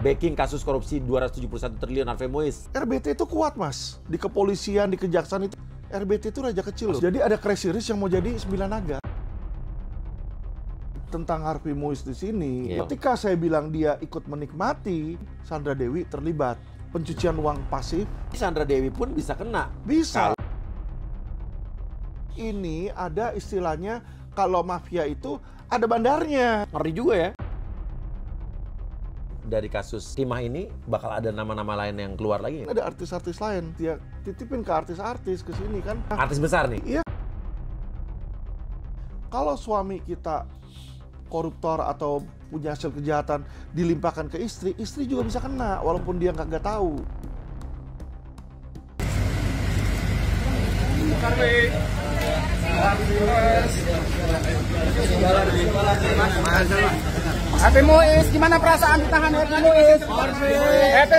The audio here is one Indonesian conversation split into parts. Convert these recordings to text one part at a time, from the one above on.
backing kasus korupsi 271 triliun Harvey Mois. RBT itu kuat mas, di kepolisian, di kejaksaan itu RBT itu raja kecil loh. Jadi ada kresiris risk yang mau jadi sembilan naga. Tentang Harvey Mois di sini, yeah. ketika saya bilang dia ikut menikmati, Sandra Dewi terlibat pencucian uang pasif. Sandra Dewi pun bisa kena. Bisa. Kalo... Ini ada istilahnya kalau mafia itu ada bandarnya. Ngeri juga ya dari kasus timah ini bakal ada nama-nama lain yang keluar lagi? Ada artis-artis lain, dia ya, titipin ke artis-artis ke sini kan. Nah, Artis besar nih? Iya. Kalau suami kita koruptor atau punya hasil kejahatan dilimpahkan ke istri, istri juga bisa kena walaupun dia nggak tahu. kasih. Happy Muiz, gimana perasaan ditahan Happy Muiz? Happy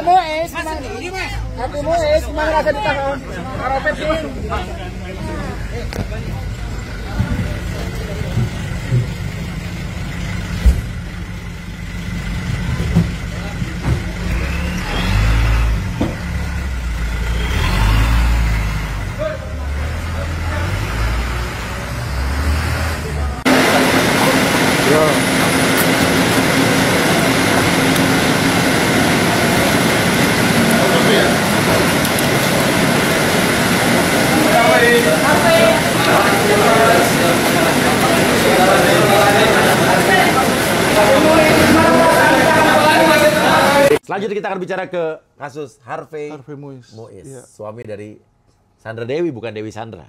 gimana? Happy Muiz, gimana rasa ditahan? Karena Lanjut kita akan bicara ke kasus Harvey, Harvey Muiz, Muiz ya. suami dari Sandra Dewi bukan Dewi Sandra.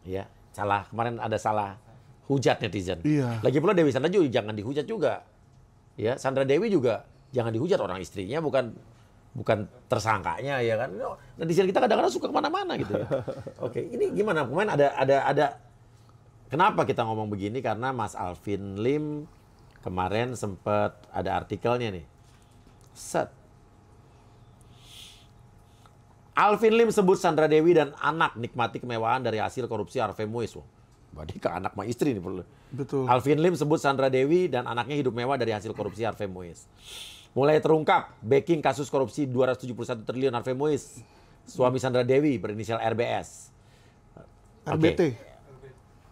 Ya, salah kemarin ada salah hujat netizen. Iya. Lagi pula Dewi Sandra juga jangan dihujat juga. Ya, Sandra Dewi juga jangan dihujat orang istrinya bukan bukan tersangkanya ya kan. Netizen kita kadang-kadang suka kemana-mana gitu ya. Oke, ini gimana pemain ada ada ada kenapa kita ngomong begini karena Mas Alvin Lim kemarin sempat ada artikelnya nih Set. Alvin Lim sebut Sandra Dewi dan anak nikmati kemewahan dari hasil korupsi Harvey Muiz. Wah, berarti ke anak sama istri nih. Betul. Alvin Lim sebut Sandra Dewi dan anaknya hidup mewah dari hasil korupsi Harvey Muiz. Mulai terungkap backing kasus korupsi 271 triliun Harvey Muiz. Suami Sandra Dewi berinisial RBS. RBT.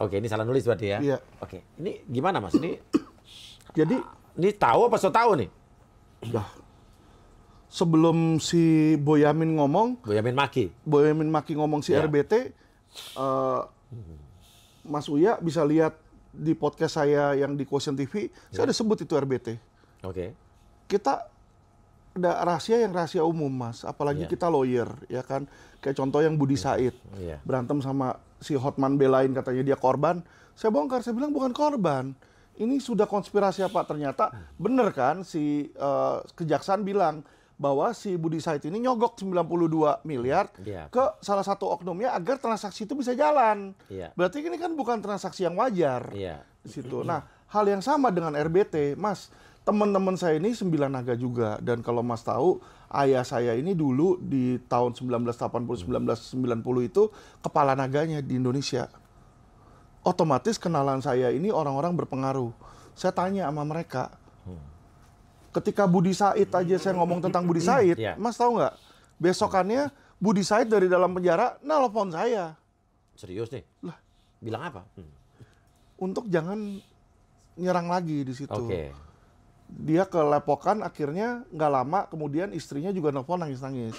Oke, okay, ini salah nulis berarti ya. Iya. Oke, okay. ini gimana Mas? Ini Jadi ini tahu apa so tahu nih? Sudah sebelum si Boyamin ngomong, Boyamin Maki, Boyamin Maki ngomong si ya. RBT, uh, eh, Mas Uya bisa lihat di podcast saya yang di Question TV, ya. saya ada sebut itu RBT. Oke. Okay. Kita ada rahasia yang rahasia umum, Mas. Apalagi ya. kita lawyer, ya kan. Kayak contoh yang Budi iya. Said ya. berantem sama si Hotman belain katanya dia korban. Saya bongkar, saya bilang bukan korban ini sudah konspirasi apa ternyata benar kan si uh, kejaksaan bilang bahwa si Budi Said ini nyogok 92 miliar yeah. ke salah satu oknumnya agar transaksi itu bisa jalan. Yeah. Berarti ini kan bukan transaksi yang wajar yeah. di situ. Nah, hal yang sama dengan RBT, Mas. Teman-teman saya ini sembilan naga juga dan kalau Mas tahu ayah saya ini dulu di tahun 1980 1990 itu kepala naganya di Indonesia. Otomatis kenalan saya ini orang-orang berpengaruh. Saya tanya sama mereka, ketika Budi Said aja saya ngomong tentang Budi Said, yeah. Mas tahu nggak? Besokannya Budi Said dari dalam penjara nelpon saya. Serius nih? Lah, bilang apa? Hmm. Untuk jangan nyerang lagi di situ. Okay. Dia kelepokan akhirnya nggak lama kemudian istrinya juga nelpon nangis-nangis.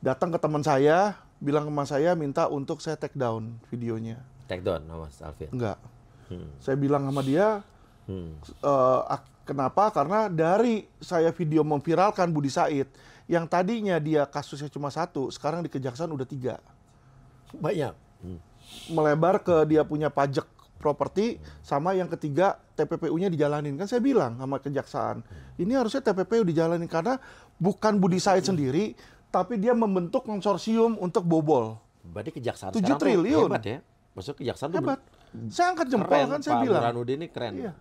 Datang ke teman saya, bilang ke mas saya minta untuk saya take down videonya. Take down, Mas Alvin? Enggak. Hmm. Saya bilang sama dia, hmm. uh, Kenapa? Karena dari saya video memviralkan Budi Said, yang tadinya dia kasusnya cuma satu, sekarang di kejaksaan udah tiga. Banyak. Hmm. Melebar ke dia punya pajak properti, sama yang ketiga TPPU-nya dijalanin. Kan saya bilang sama kejaksaan, ini harusnya TPPU dijalanin karena bukan Budi Said hmm. sendiri, tapi dia membentuk konsorsium untuk bobol. Berarti kejaksaan 7 triliun. Hebat ya. Maksudnya kejaksaan hebat. saya angkat jempol keren, kan saya Pak bilang. ini keren. Iya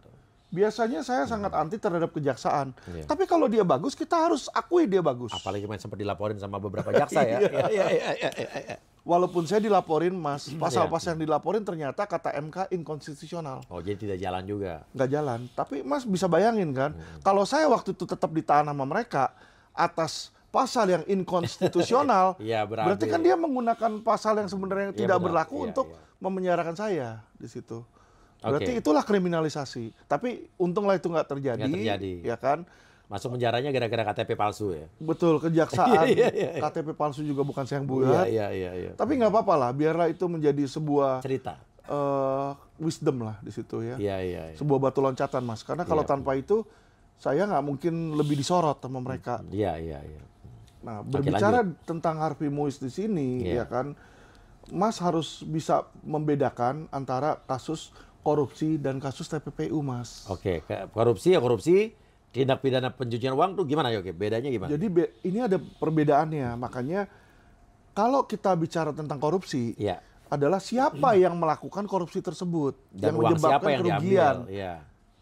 biasanya saya hmm. sangat anti terhadap kejaksaan. Yeah. Tapi kalau dia bagus, kita harus akui dia bagus. Apalagi main sempat dilaporin sama beberapa jaksa ya. Iya. Iya, iya, iya, iya, iya, Walaupun saya dilaporin, Mas, pasal-pasal yang dilaporin ternyata kata MK inkonstitusional. Oh, jadi tidak jalan juga. Nggak jalan. Tapi Mas bisa bayangin kan, hmm. kalau saya waktu itu tetap ditahan sama mereka atas pasal yang inkonstitusional, ya, berarti. kan dia menggunakan pasal yang sebenarnya ya, tidak benar. berlaku ya, untuk ya. memenjarakan saya di situ. Berarti okay. itulah kriminalisasi. Tapi untunglah itu nggak terjadi, terjadi, ya kan? Masuk penjaranya gara-gara KTP palsu ya. Betul, kejaksaan yeah, yeah, yeah. KTP palsu juga bukan sayang iya, bulat. Iya, iya, iya. Tapi nggak apa-apa lah, biarlah itu menjadi sebuah cerita. Uh, wisdom lah di situ ya. Iya, iya, iya. Sebuah batu loncatan, Mas. Karena kalau iya. tanpa itu saya nggak mungkin lebih disorot sama mereka. Mm, iya, iya, iya. Nah, berbicara tentang Harvey Moise di sini, iya. ya kan, Mas harus bisa membedakan antara kasus korupsi dan kasus TPPU, Mas. Oke, okay. korupsi ya korupsi, tindak pidana pencucian uang tuh gimana ya? Oke, bedanya gimana? Jadi be ini ada perbedaannya, makanya kalau kita bicara tentang korupsi, ya. adalah siapa yang melakukan korupsi tersebut dan yang menyebabkan yang kerugian ya.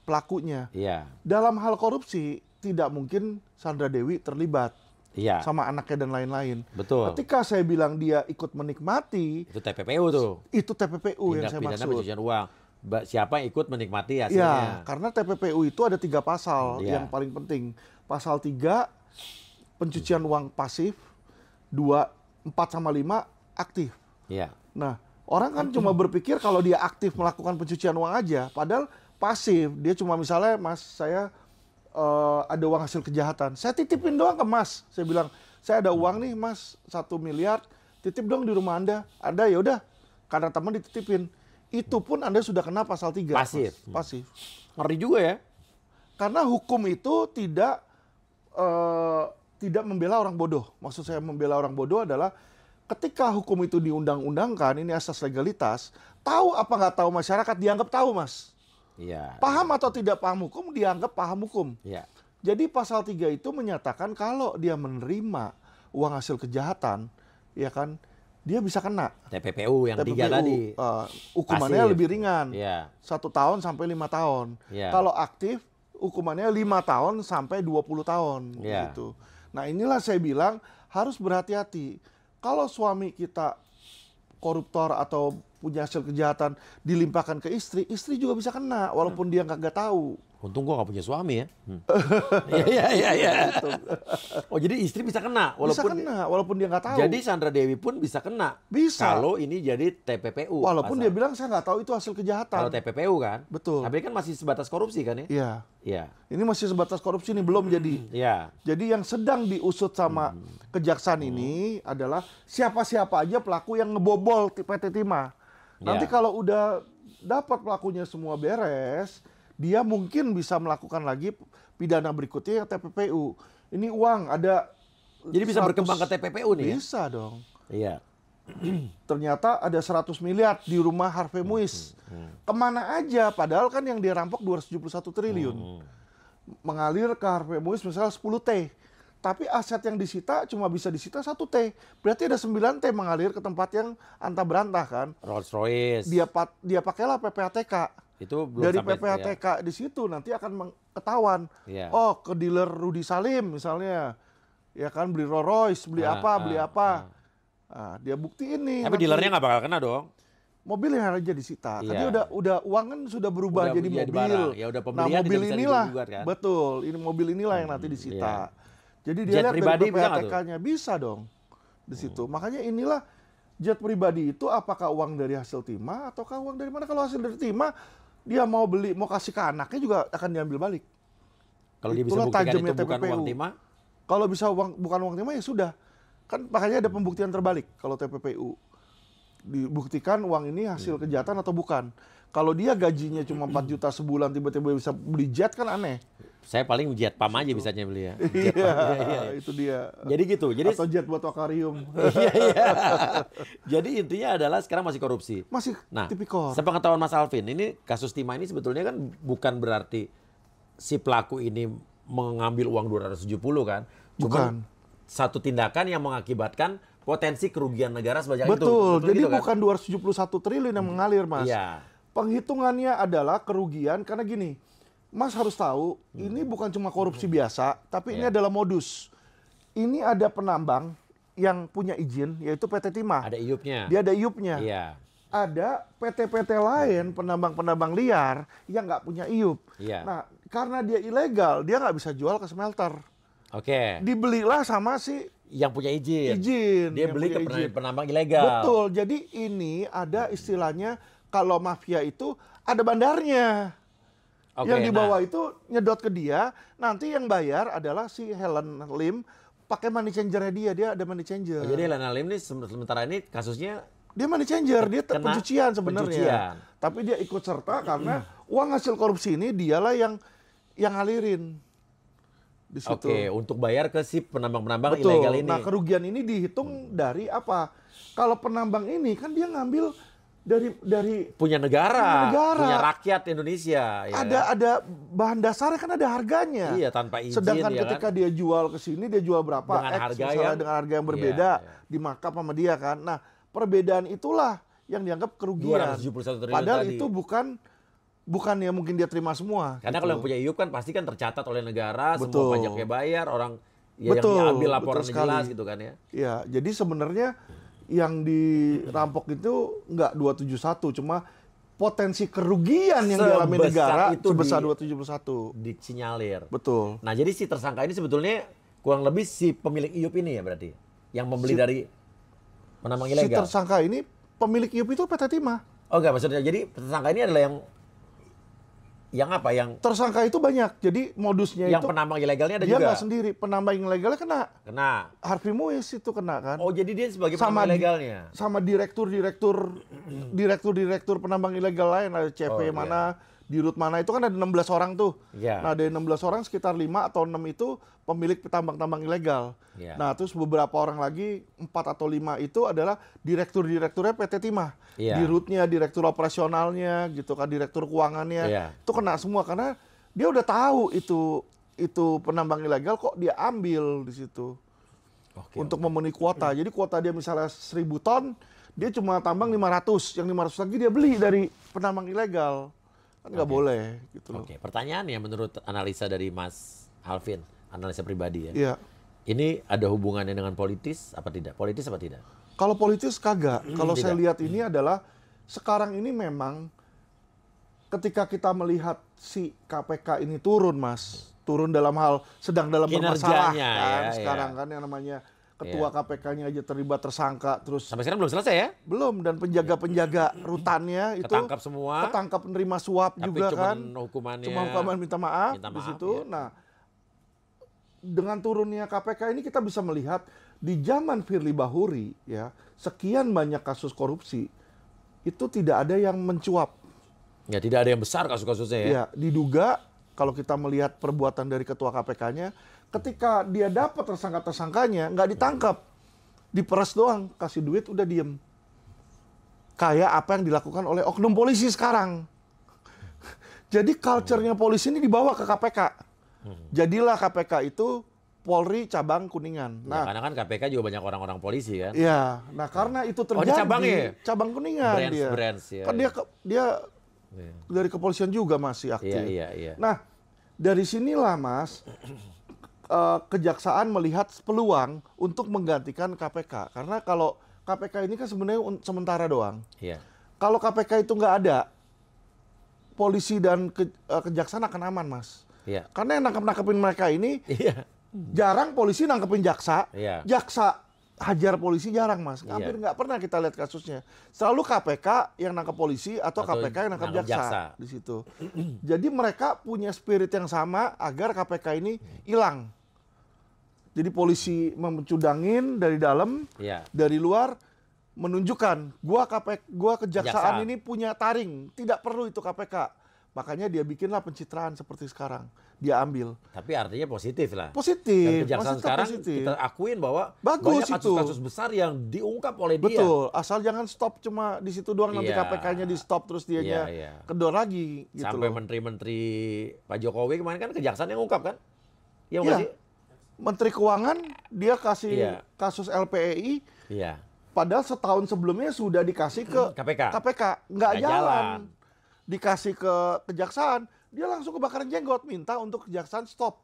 pelakunya. Ya. Dalam hal korupsi tidak mungkin Sandra Dewi terlibat iya. sama anaknya dan lain-lain. Betul. Ketika saya bilang dia ikut menikmati itu TPPU tuh. Itu TPPU Tindak yang saya maksud. pencucian uang siapa yang ikut menikmati hasilnya. Ya, karena TPPU itu ada tiga pasal ya. yang paling penting. Pasal tiga pencucian uang pasif, dua empat sama lima aktif. Ya. Nah, orang kan cuma berpikir kalau dia aktif melakukan pencucian uang aja, padahal pasif dia cuma misalnya Mas saya uh, ada uang hasil kejahatan. Saya titipin doang ke Mas. Saya bilang, "Saya ada uang nih, Mas, satu miliar, titip dong di rumah Anda." Ada ya udah, karena teman dititipin itu pun Anda sudah kena pasal 3. Pasif. Pasif. Ngeri juga ya. Karena hukum itu tidak uh, tidak membela orang bodoh. Maksud saya membela orang bodoh adalah ketika hukum itu diundang-undangkan, ini asas legalitas, tahu apa nggak tahu masyarakat dianggap tahu, Mas. Ya. Paham atau tidak paham hukum dianggap paham hukum. Ya. Jadi pasal 3 itu menyatakan kalau dia menerima uang hasil kejahatan, ya kan, dia bisa kena TPPU yang TPPU, tiga tadi uh, hukumannya Pasif. lebih ringan yeah. satu tahun sampai lima tahun yeah. kalau aktif hukumannya lima tahun sampai dua puluh tahun yeah. gitu nah inilah saya bilang harus berhati-hati kalau suami kita koruptor atau punya hasil kejahatan dilimpahkan ke istri istri juga bisa kena walaupun hmm. dia nggak tahu Untung gua gak punya suami ya. Hmm. Iya iya iya. iya. Gitu. Oh jadi istri bisa kena walaupun bisa kena walaupun dia nggak tahu. Jadi Sandra Dewi pun bisa kena. Bisa. Kalau ini jadi TPPU. Walaupun pasal. dia bilang saya nggak tahu itu hasil kejahatan. Kalau TPPU kan. Betul. Tapi kan masih sebatas korupsi kan ya? Iya. Iya. Ini masih sebatas korupsi nih belum jadi. Hmm, iya. Jadi yang sedang diusut sama hmm. kejaksaan hmm. ini adalah siapa-siapa aja pelaku yang ngebobol PT Timah. Iya. Nanti ya. kalau udah dapat pelakunya semua beres, dia mungkin bisa melakukan lagi pidana berikutnya yang TPPU. Ini uang ada Jadi bisa berkembang ke TPPU nih ya? bisa ya? dong. Iya. Ternyata ada 100 miliar di rumah Harvey hmm, Muiz. Hmm, hmm. Kemana aja? Padahal kan yang dirampok 271 triliun. Mengalir ke Harvey Muiz misalnya 10 T. Tapi aset yang disita cuma bisa disita 1 T. Berarti ada 9 T mengalir ke tempat yang antah berantah kan. Rolls Royce. Dia, dia pakailah PPATK itu belum dari sampai, PPHTK ya. di situ nanti akan ketahuan. Ya. Oh, ke dealer Rudi Salim misalnya. Ya kan beli Rolls Royce, beli ah, apa, ah, beli ah. apa. Ah. ah dia bukti ini. Tapi dealernya nggak bakal kena dong. Mobil yang aja disita. Iya. Tadi udah udah uang kan sudah berubah udah, jadi ya, mobil. Ya udah nah, mobil inilah. kan? Betul, ini mobil inilah yang nanti disita. Hmm, ya. Jadi dia lihat dari PPHTK-nya bisa, bisa dong di situ. Hmm. Makanya inilah jet pribadi itu apakah uang dari hasil timah ataukah uang dari mana? Kalau hasil dari timah dia mau beli mau kasih ke anaknya juga akan diambil balik. Kalau dia bisa buktikan itu TPPU. bukan uang timah? Kalau bisa uang, bukan uang timah ya sudah. Kan makanya ada pembuktian terbalik kalau TPPU. Dibuktikan uang ini hasil hmm. kejahatan atau bukan. Kalau dia gajinya cuma 4 juta sebulan tiba-tiba bisa beli jet kan aneh saya paling jet pam aja bisa beli ya. Jet iya, iya, iya, iya. itu dia. Jadi gitu. Jadi atau jet buat akuarium. iya, iya. Jadi intinya adalah sekarang masih korupsi. Masih nah, tipikor. Sepengetahuan Mas Alvin, ini kasus timah ini sebetulnya kan bukan berarti si pelaku ini mengambil uang 270 kan. Cuma bukan. satu tindakan yang mengakibatkan potensi kerugian negara sebanyak Betul. itu. Betul. Jadi gitu, kan? bukan kan? 271 triliun yang hmm. mengalir, Mas. Iya. Penghitungannya adalah kerugian karena gini Mas harus tahu, hmm. ini bukan cuma korupsi hmm. biasa, tapi yeah. ini ya. adalah modus. Ini ada penambang yang punya izin, yaitu PT Timah. Ada iupnya. Dia ada iupnya. Iya. Ada PT-PT lain, hmm. penambang-penambang liar yang nggak punya iup. Iya. Nah, karena dia ilegal, dia nggak bisa jual ke smelter. Oke. Okay. Dibelilah sama si yang punya izin. Izin. Dia beli ke izin. penambang ilegal. Betul. Jadi ini ada istilahnya kalau mafia itu ada bandarnya. Okay, yang di nah. bawah nah. itu nyedot ke dia, nanti yang bayar adalah si Helen Lim pakai money changernya dia, dia ada money changer. Oh, jadi Helen Lim ini sementara ini kasusnya dia money changer, dia Kena pencucian sebenarnya. Tapi dia ikut serta karena uang hasil korupsi ini dialah yang yang alirin di situ. Oke, untuk bayar ke si penambang-penambang ilegal ini. Nah, kerugian ini dihitung hmm. dari apa? Kalau penambang ini kan dia ngambil dari dari punya negara, punya, negara. punya rakyat Indonesia. Ya ada kan? ada bahan dasarnya kan ada harganya. Iya tanpa izin. Sedangkan ya ketika kan? dia jual ke sini dia jual berapa? Dengan X, harga yang dengan harga yang iya, berbeda iya, iya. di markup sama dia kan. Nah perbedaan itulah yang dianggap kerugian. 271 triliun Padahal tadi. itu bukan bukan ya mungkin dia terima semua. Karena gitu. kalau yang punya IUP kan pasti kan tercatat oleh negara, Betul. semua pajaknya bayar, orang ya betul, yang diambil laporan jelas gitu kan ya. Iya, jadi sebenarnya yang dirampok itu nggak 271 cuma potensi kerugian yang sebesar dialami negara itu sebesar di, 271 disinyalir. Betul. Nah, jadi si tersangka ini sebetulnya kurang lebih si pemilik IUP ini ya berarti yang membeli si, dari penambang ilegal. Si tersangka ini pemilik IUP itu PT Timah. Oh enggak, maksudnya jadi tersangka ini adalah yang yang apa yang tersangka itu banyak jadi modusnya yang itu penambang ilegalnya ada dia juga dia nggak sendiri penambang ilegalnya kena kena Harvey Mois itu kena kan oh jadi dia sebagai sama penambang ilegalnya di, sama direktur direktur direktur direktur penambang ilegal lain ada CP oh, iya. mana iya di Rut Mana itu kan ada 16 orang tuh. Yeah. Nah, dari 16 orang sekitar 5 atau 6 itu pemilik tambang-tambang ilegal. Yeah. Nah, terus beberapa orang lagi 4 atau 5 itu adalah direktur-direkturnya PT Timah. Yeah. Di Rutnya, direktur operasionalnya gitu kan, direktur keuangannya. Yeah. Itu kena semua karena dia udah tahu itu itu penambang ilegal kok dia ambil di situ. Okay, untuk memenuhi kuota. Jadi kuota dia misalnya 1000 ton, dia cuma tambang 500, yang 500 lagi dia beli dari penambang ilegal kan nggak okay. boleh gitu loh. Oke, pertanyaan ya menurut analisa dari Mas Alvin, analisa pribadi ya. Iya. Ini ada hubungannya dengan politis apa tidak? Politis apa tidak? Kalau politis kagak. Hmm, Kalau saya lihat ini hmm. adalah sekarang ini memang ketika kita melihat si KPK ini turun, Mas. Turun dalam hal sedang dalam bermasalah ya, kan ya, sekarang ya. kan yang namanya ketua yeah. KPK-nya aja terlibat tersangka terus sampai sekarang belum selesai ya belum dan penjaga-penjaga iya. rutannya itu ketangkap semua ketangkap penerima suap tapi juga cuman kan hukumannya cuma hukuman minta maaf, minta maaf di situ ya. nah dengan turunnya KPK ini kita bisa melihat di zaman Firly Bahuri ya sekian banyak kasus korupsi itu tidak ada yang mencuap ya tidak ada yang besar kasus-kasusnya ya, ya diduga kalau kita melihat perbuatan dari ketua KPK-nya ketika dia dapat tersangka-tersangkanya nggak ditangkap diperas doang kasih duit udah diem kayak apa yang dilakukan oleh oknum polisi sekarang jadi culture-nya polisi ini dibawa ke KPK hmm. jadilah KPK itu Polri cabang Kuningan. Ya, nah, ya, karena kan KPK juga banyak orang-orang polisi kan. Iya. Nah, karena itu oh, terjadi oh, cabang, ya? cabang Kuningan brands, dia. Brands, ya, kan ya. dia ke, dia ya. dari kepolisian juga masih iya, aktif. Iya, iya, iya. Nah, dari sinilah Mas uh, kejaksaan melihat peluang untuk menggantikan KPK karena kalau KPK ini kan sebenarnya sementara doang. Iya. Kalau KPK itu nggak ada, polisi dan ke, uh, kejaksaan akan aman, mas. Iya. Karena yang nangkep nangkepin mereka ini iya. jarang polisi nangkepin jaksa, iya. jaksa hajar polisi jarang mas, iya. hampir nggak pernah kita lihat kasusnya. Selalu KPK yang nangkap polisi atau, atau KPK yang nangkap jaksa, jaksa di situ. Jadi mereka punya spirit yang sama agar KPK ini hilang. Jadi polisi memecudangin dari dalam, iya. dari luar menunjukkan gua KPK, gua kejaksaan jaksa. ini punya taring, tidak perlu itu KPK. Makanya dia bikinlah pencitraan seperti sekarang dia ambil. Tapi artinya positif lah. Positif. Dan kejaksaan positif, sekarang positif. kita akuin bahwa Bagus banyak kasus-kasus besar yang diungkap oleh dia. Betul. Asal jangan stop cuma di situ doang nanti iya. KPK-nya di stop terus dia yeah, yeah. Iya. kedor lagi. Gitu Sampai menteri-menteri Pak Jokowi kemarin kan kejaksaan yang ungkap kan? Iya yeah. Menteri Keuangan dia kasih yeah. kasus LPEI. Iya. Yeah. Padahal setahun sebelumnya sudah dikasih ke KPK. KPK nggak, nggak jalan. jalan. Dikasih ke kejaksaan dia langsung kebakaran jenggot minta untuk kejaksaan stop.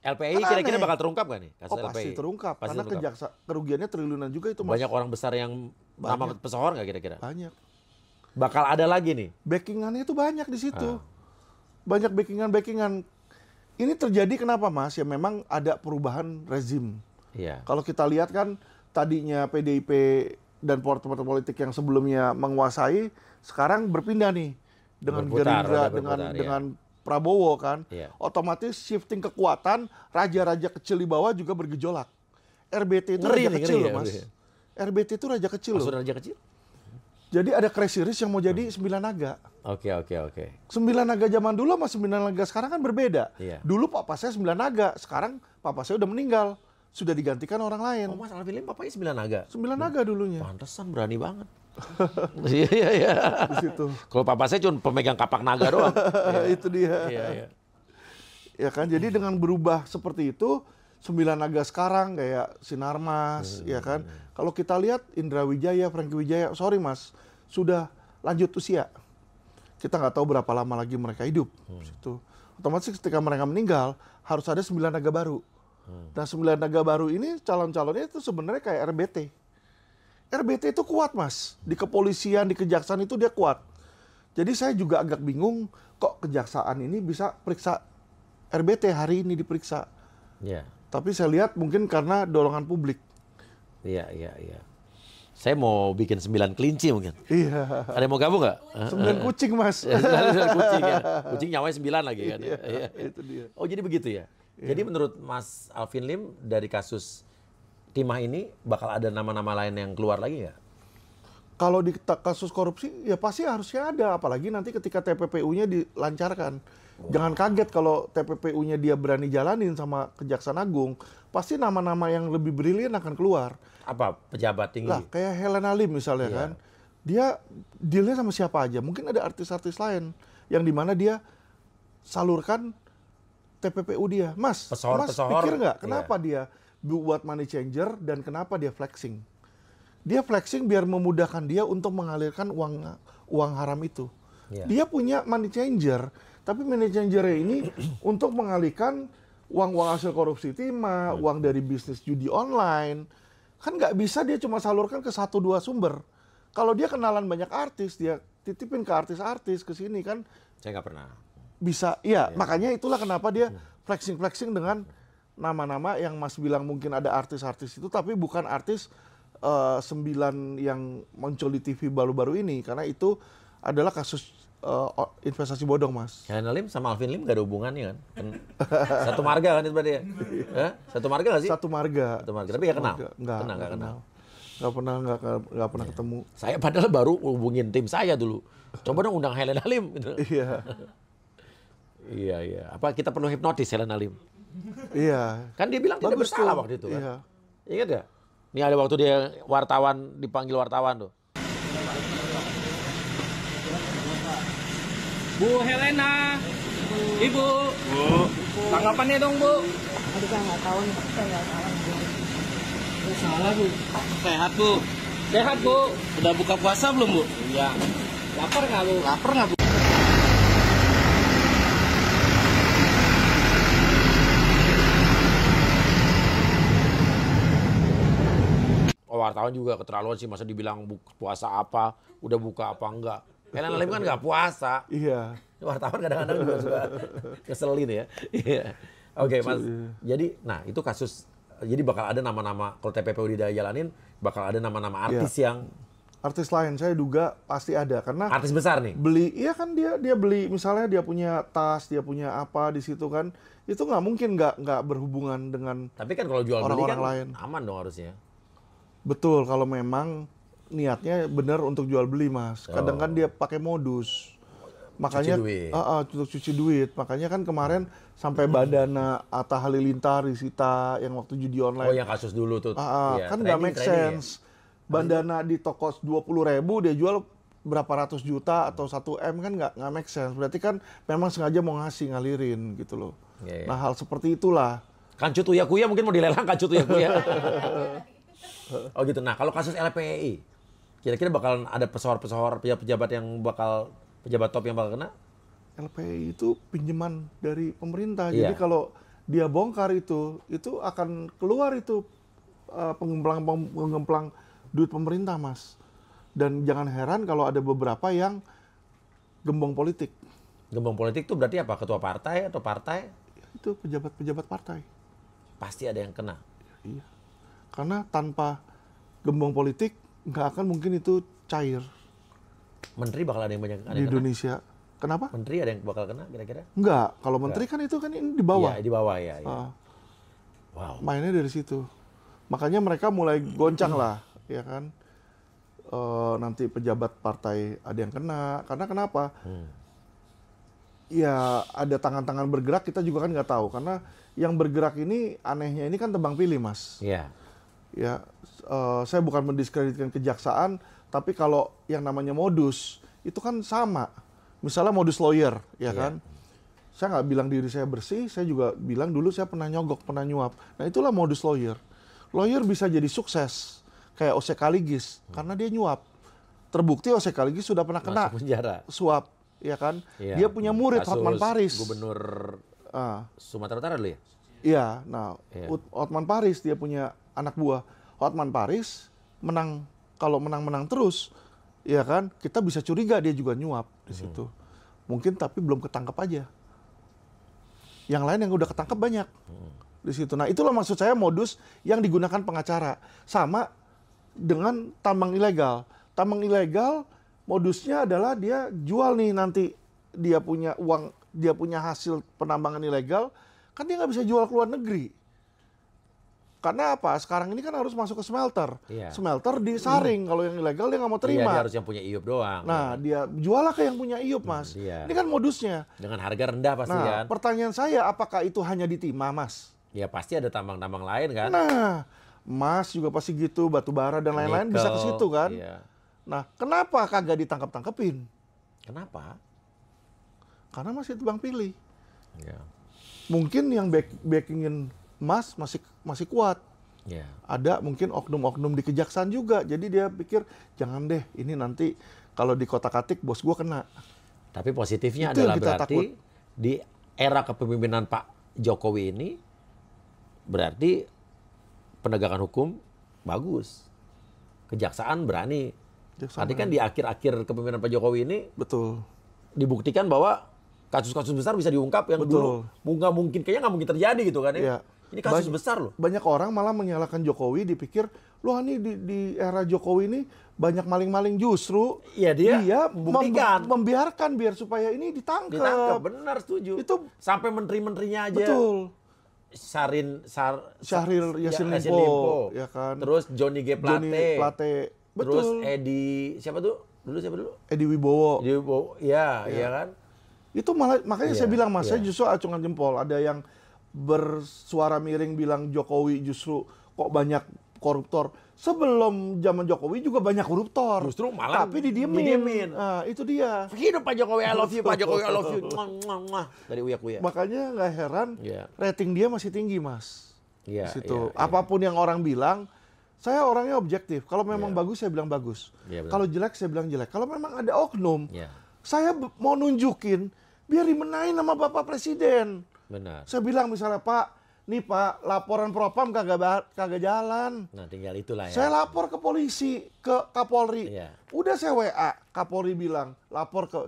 LPI kan kira-kira bakal terungkap gak nih kasus oh, LPI? Pasti terungkap pasti karena terungkap. kejaksa kerugiannya triliunan juga itu. Banyak mas. orang besar yang banyak. nama pesohor gak kira-kira? Banyak. Bakal ada lagi nih. Backingannya itu banyak di situ. Ah. Banyak backingan-backingan. Ini terjadi kenapa Mas? Ya memang ada perubahan rezim. Iya. Kalau kita lihat kan tadinya PDIP dan partai-partai politik yang sebelumnya menguasai sekarang berpindah nih dengan berputar, Gerindra dengan ya. dengan Prabowo kan, ya. otomatis shifting kekuatan raja-raja kecil di bawah juga bergejolak. RBT itu ngeri, raja kecil ngeri, loh ya, mas. Ya, RBT itu raja kecil loh. raja kecil? Jadi ada krisis yang mau jadi sembilan naga. Oke okay, oke okay, oke. Okay. Sembilan naga zaman dulu sama sembilan naga sekarang kan berbeda. Iya. Dulu papa saya sembilan naga, sekarang papa saya udah meninggal, sudah digantikan orang lain. Oh mas Alvin papanya sembilan naga. Sembilan naga dulunya. Pantesan berani banget. Iya iya iya. Di situ. Kalau papa saya cuma pemegang kapak naga doang. ya. itu dia. Iya iya. Ya kan, jadi dengan berubah seperti itu, sembilan naga sekarang kayak Sinarmas, ya hmm. ya kan. Kalau kita lihat Indra Wijaya, Franky Wijaya, sorry mas, sudah lanjut usia. Kita nggak tahu berapa lama lagi mereka hidup. Hmm. Situ. Otomatis ketika mereka meninggal, harus ada sembilan naga baru. Hmm. Nah sembilan naga baru ini calon-calonnya itu sebenarnya kayak RBT. RBT itu kuat mas di kepolisian di kejaksaan itu dia kuat jadi saya juga agak bingung kok kejaksaan ini bisa periksa RBT hari ini diperiksa Ya. tapi saya lihat mungkin karena dorongan publik iya iya iya Saya mau bikin sembilan kelinci mungkin. Iya. Ada yang mau gabung nggak? Sembilan eh, kucing mas. sembilan kucing ya. Iya, kucing nyawanya sembilan lagi kan. Iya, itu dia. Oh jadi begitu ya. Iya. Jadi menurut Mas Alvin Lim dari kasus timah ini bakal ada nama-nama lain yang keluar lagi nggak? Kalau di kasus korupsi ya pasti harusnya ada, apalagi nanti ketika TPPU-nya dilancarkan. Jangan kaget kalau TPPU-nya dia berani jalanin sama Kejaksaan Agung, pasti nama-nama yang lebih brilian akan keluar. Apa pejabat tinggi? Lah, kayak Helena Lim misalnya yeah. kan. Dia dealnya sama siapa aja? Mungkin ada artis-artis lain yang dimana dia salurkan TPPU dia. Mas, pesohor, mas pesohor. pikir nggak iya. kenapa yeah. dia buat money changer dan kenapa dia flexing. Dia flexing biar memudahkan dia untuk mengalirkan uang uang haram itu. Yeah. Dia punya money changer, tapi money changer ini untuk mengalihkan uang uang hasil korupsi timah, hmm. uang dari bisnis judi online. Kan nggak bisa dia cuma salurkan ke satu dua sumber. Kalau dia kenalan banyak artis, dia titipin ke artis-artis ke sini kan. Saya nggak pernah. Bisa, iya. Ya. Makanya itulah kenapa dia hmm. flexing-flexing dengan nama-nama yang Mas bilang mungkin ada artis-artis itu, tapi bukan artis uh, sembilan yang muncul di TV baru-baru ini, karena itu adalah kasus uh, investasi bodong, Mas. Helena Lim sama Alvin Lim gak ada hubungannya kan? kan satu marga kan itu berarti ya? Satu marga gak sih? Satu marga. Satu marga, tapi ya kenal? Enggak, Enggak, kenal, enggak kenal. Gak pernah, gak, gak pernah ya. ketemu. Saya padahal baru hubungin tim saya dulu. Coba dong undang Helen Lim. Gitu. Iya. Iya, iya. Apa kita perlu hipnotis Helen Lim? Iya. Kan dia bilang Bagus tidak bersalah tuh. waktu itu kan. Iya. Ingat gak? Ini ada waktu dia wartawan dipanggil wartawan tuh. Bu Helena, Ibu, Bu, tanggapannya dong Bu. Aduh saya nggak tahu nih, saya nggak tahu. Bu. Salah Bu. Sehat Bu. Sehat Bu. Udah buka puasa belum Bu? Iya. Lapar nggak Bu? Lapar nggak Bu? wartawan juga keterlaluan sih masa dibilang buka, puasa apa, udah buka apa enggak. Karena nalim kan nggak puasa. Iya. Wartawan kadang-kadang juga suka keselin ya. Iya. Oke, okay, Mas. Iya. Jadi, nah itu kasus jadi bakal ada nama-nama kalau TPPU udah jalanin bakal ada nama-nama iya. artis iya. yang artis lain saya duga pasti ada karena artis besar nih beli iya kan dia dia beli misalnya dia punya tas dia punya apa di situ kan itu nggak mungkin nggak nggak berhubungan dengan tapi kan kalau jual orang beli kan lain aman dong harusnya Betul, kalau memang niatnya benar untuk jual beli, Mas. Kadang kan oh. kan dia pakai modus. Makanya cuci duit. Uh, uh, untuk cuci duit. Makanya kan kemarin sampai badana Atta Halilintar Sita yang waktu judi online. Oh, yang kasus dulu tuh. Uh, uh, ya, kan iya, nggak make ya? sense. Ya? Bandana di toko 20 ribu dia jual berapa ratus juta atau satu M kan nggak nggak make sense. Berarti kan memang sengaja mau ngasih ngalirin gitu loh. Yeah, yeah. Nah hal seperti itulah. Kancut ya kuya mungkin mau dilelang kancut ya kuya. oh gitu nah kalau kasus LPI e kira-kira bakal ada pesohor-pesohor pejabat yang bakal pejabat top yang bakal kena LPI e itu pinjaman dari pemerintah yeah. jadi kalau dia bongkar itu itu akan keluar itu eh, pengemplang pengemplang duit pemerintah mas dan jangan heran kalau ada beberapa yang gembong politik gembong politik itu berarti apa ketua partai atau partai itu pejabat-pejabat partai pasti ada yang kena iya karena tanpa gembong politik nggak akan mungkin itu cair. Menteri bakal ada yang banyak ada di Indonesia. Kena. Kenapa? Menteri ada yang bakal kena kira-kira? Nggak. kalau menteri kan itu kan ini di bawah. Iya, di bawah ya. ya. Uh, wow. Mainnya dari situ. Makanya mereka mulai goncang lah, ya kan. Uh, nanti pejabat partai ada yang kena. Karena kenapa? Hmm. Ya ada tangan-tangan bergerak kita juga kan nggak tahu. Karena yang bergerak ini anehnya ini kan tebang pilih mas. Iya. Yeah ya uh, saya bukan mendiskreditkan kejaksaan tapi kalau yang namanya modus itu kan sama misalnya modus lawyer ya yeah. kan saya nggak bilang diri saya bersih saya juga bilang dulu saya pernah nyogok pernah nyuap nah itulah modus lawyer lawyer bisa jadi sukses kayak Ose Kaligis hmm. karena dia nyuap terbukti Ose Kaligis sudah pernah kena Masuk penjara. suap ya kan yeah. dia punya murid Kasus Hotman Paris gubernur uh. Sumatera Utara dulu ya Iya, nah yeah. Hotman Paris dia punya anak buah Hotman Paris menang kalau menang-menang terus, ya kan kita bisa curiga dia juga nyuap di hmm. situ. Hmm. Mungkin tapi belum ketangkap aja. Yang lain yang udah ketangkap banyak hmm. di situ. Nah itulah maksud saya modus yang digunakan pengacara sama dengan tambang ilegal. Tambang ilegal modusnya adalah dia jual nih nanti dia punya uang, dia punya hasil penambangan ilegal, kan dia nggak bisa jual ke luar negeri karena apa? Sekarang ini kan harus masuk ke smelter. Iya. Smelter disaring. Hmm. Kalau yang ilegal dia nggak mau terima. Iya, dia harus yang punya iup doang. Nah, iya. dia jualah ke yang punya iup, Mas. Hmm, iya. Ini kan modusnya. Dengan harga rendah pasti nah, kan. pertanyaan saya, apakah itu hanya di timah, Mas? Ya pasti ada tambang-tambang lain kan. Nah, emas juga pasti gitu, batu bara dan lain-lain bisa ke situ kan. Iya. Nah, kenapa kagak ditangkap-tangkepin? Kenapa? Karena masih tebang pilih. Iya. Mungkin yang back backingin Mas masih masih kuat. Yeah. Ada mungkin oknum-oknum di kejaksaan juga. Jadi dia pikir jangan deh ini nanti kalau di Kota katik bos gue kena. Tapi positifnya Itu adalah berarti takut. di era kepemimpinan Pak Jokowi ini berarti penegakan hukum bagus. Kejaksaan berani. Kejaksaan kan di akhir-akhir kepemimpinan Pak Jokowi ini betul dibuktikan bahwa kasus-kasus besar bisa diungkap yang betul. dulu nggak mungkin kayaknya nggak mungkin terjadi gitu kan ya. ya ini kasus banyak, besar loh. Banyak orang malah menyalahkan Jokowi dipikir, loh ini di, di era Jokowi ini banyak maling-maling justru Iya dia, dia Mem kan. membiarkan biar supaya ini ditangkap. Ditangkap, benar setuju. Itu sampai menteri-menterinya aja. Betul. Sarin Sar Syahril Yasin ya, Limpo, Limpo, ya kan. Terus Johnny G Plate. Johnny Plate. Betul. Terus Edi siapa tuh? Dulu siapa dulu? Edi Wibowo. Wibowo. Ya, ya, ya kan. Itu malah makanya ya, saya bilang Mas, ya. saya justru acungan jempol ada yang bersuara miring bilang Jokowi justru kok banyak koruptor. Sebelum zaman Jokowi juga banyak koruptor. Justru malah tapi didiemin. didiemin. Nah, itu dia. Hidup Pak Jokowi I love you, Pak Jokowi I love you. Dari uya -uyak. Makanya nggak heran yeah. rating dia masih tinggi, Mas. Iya. Yeah, situ. Yeah, yeah. Apapun yang orang bilang, saya orangnya objektif. Kalau memang yeah. bagus saya bilang bagus. Yeah, iya, Kalau jelek saya bilang jelek. Kalau memang ada oknum, yeah. saya mau nunjukin biar dimenain nama Bapak Presiden. Benar. Saya bilang misalnya Pak, nih Pak, laporan propam kagak kagak jalan. Nah, tinggal itulah ya. Saya lapor ke polisi, ke Kapolri. Iya. Udah saya WA, Kapolri bilang, lapor ke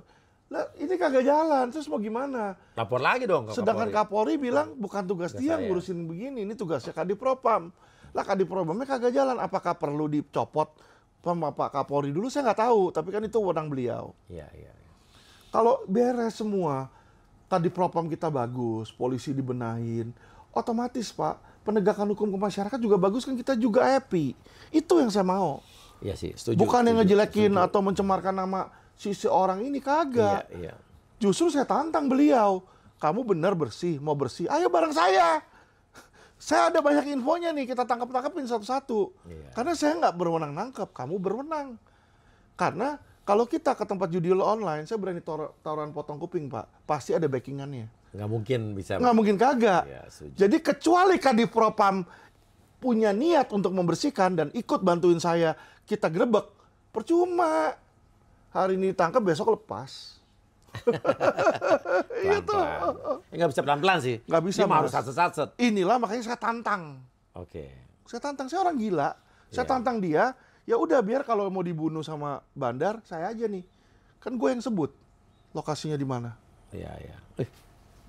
lah, ini kagak jalan, terus mau gimana? Lapor lagi dong ke Sedangkan Kapolri, Kapolri bilang nah, bukan tugas, dia yang ngurusin begini, ini tugasnya Kadi Propam. Lah Kadi Kadipropamnya kagak jalan, apakah perlu dicopot sama Pak Kapolri dulu saya nggak tahu, tapi kan itu wewenang beliau. Iya, iya. iya. Kalau beres semua, tadi propam kita bagus, polisi dibenahin, otomatis Pak, penegakan hukum ke masyarakat juga bagus kan kita juga happy. Itu yang saya mau. Iya sih, setuju. Bukan setuju, yang ngejelekin setuju. atau mencemarkan nama sisi orang ini kagak. Iya, iya. Justru saya tantang beliau. Kamu benar bersih, mau bersih, ayo bareng saya. Saya ada banyak infonya nih, kita tangkap-tangkapin satu-satu. Iya. Karena saya nggak berwenang nangkap, kamu berwenang. Karena kalau kita ke tempat judi online, saya berani tawaran potong kuping, Pak. Pasti ada backingannya. Nggak mungkin bisa. Nggak mungkin kagak. Ya, Jadi kecuali kadi Propam punya niat untuk membersihkan dan ikut bantuin saya, kita grebek, percuma. Hari ini tangkap, besok lepas. Iya tuh. Nggak bisa pelan-pelan sih. Nggak bisa. Ini harus satu-satu. Inilah makanya saya tantang. Oke. Okay. Saya tantang, saya orang gila. Saya yeah. tantang dia, ya udah biar kalau mau dibunuh sama bandar saya aja nih kan gue yang sebut lokasinya di mana iya iya eh.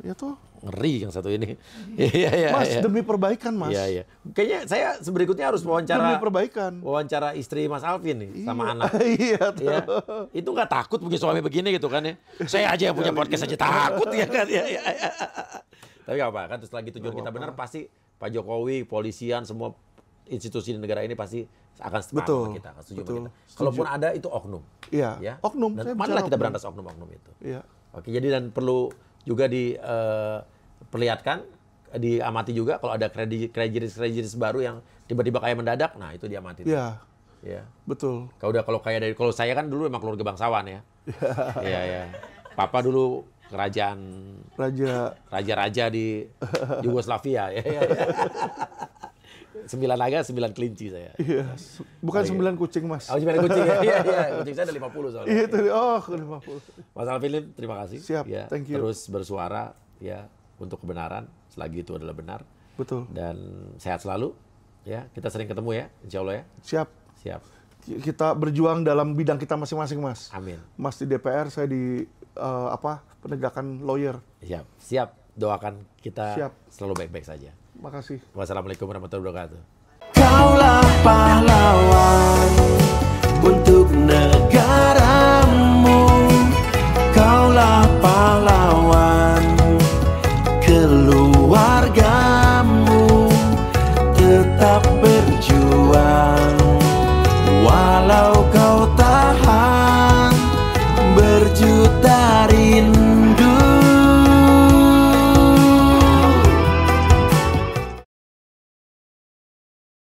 Ya tuh. Ngeri yang satu ini. ya, ya, mas, ya. demi perbaikan, Mas. Iya, iya. Kayaknya saya berikutnya harus wawancara. Demi perbaikan. Wawancara istri Mas Alvin nih, iya. sama anak. iya, tuh. Ya. Itu nggak takut punya suami begini gitu kan ya. Saya aja yang punya iya, podcast iya. aja takut ya kan. Ya, ya, ya. Tapi apa, kan terus lagi tujuan kita benar pasti Pak Jokowi, polisian, semua institusi di negara ini pasti akan setuju sama kita, akan setuju betul, sama kita. Kalaupun ada itu oknum. Iya. Ya. Oknum. Dan mana kita berantas oknum-oknum itu. Iya. Oke, jadi dan perlu juga diperlihatkan, eh, uh, diamati juga kalau ada kredit-kredit baru yang tiba-tiba kayak mendadak, nah itu diamati. Iya. Iya. Betul. Kalau udah kalau kayak dari kalau saya kan dulu emang keluarga bangsawan ya. Iya. iya, iya. Papa dulu kerajaan raja raja-raja di Yugoslavia ya. ya, ya. Sembilan naga, sembilan kelinci saya. Iya. Bukan oh, iya. sembilan kucing, Mas. Oh, sembilan kucing ya. Iya, iya. Kucing saya ada lima puluh soalnya. Iya, itu. Oh, lima puluh. Mas Alvin, terima kasih. Siap, ya, thank you. Terus bersuara ya untuk kebenaran, selagi itu adalah benar. Betul. Dan sehat selalu. Ya, kita sering ketemu ya, insya Allah ya. Siap. Siap. Kita berjuang dalam bidang kita masing-masing, Mas. Amin. Mas di DPR, saya di uh, apa penegakan lawyer. Siap. Siap. Doakan kita Siap. selalu baik-baik saja. Makasih. Wassalamualaikum warahmatullahi wabarakatuh. Kaulah pahlawan untuk negaramu. Kaulah pahlawan.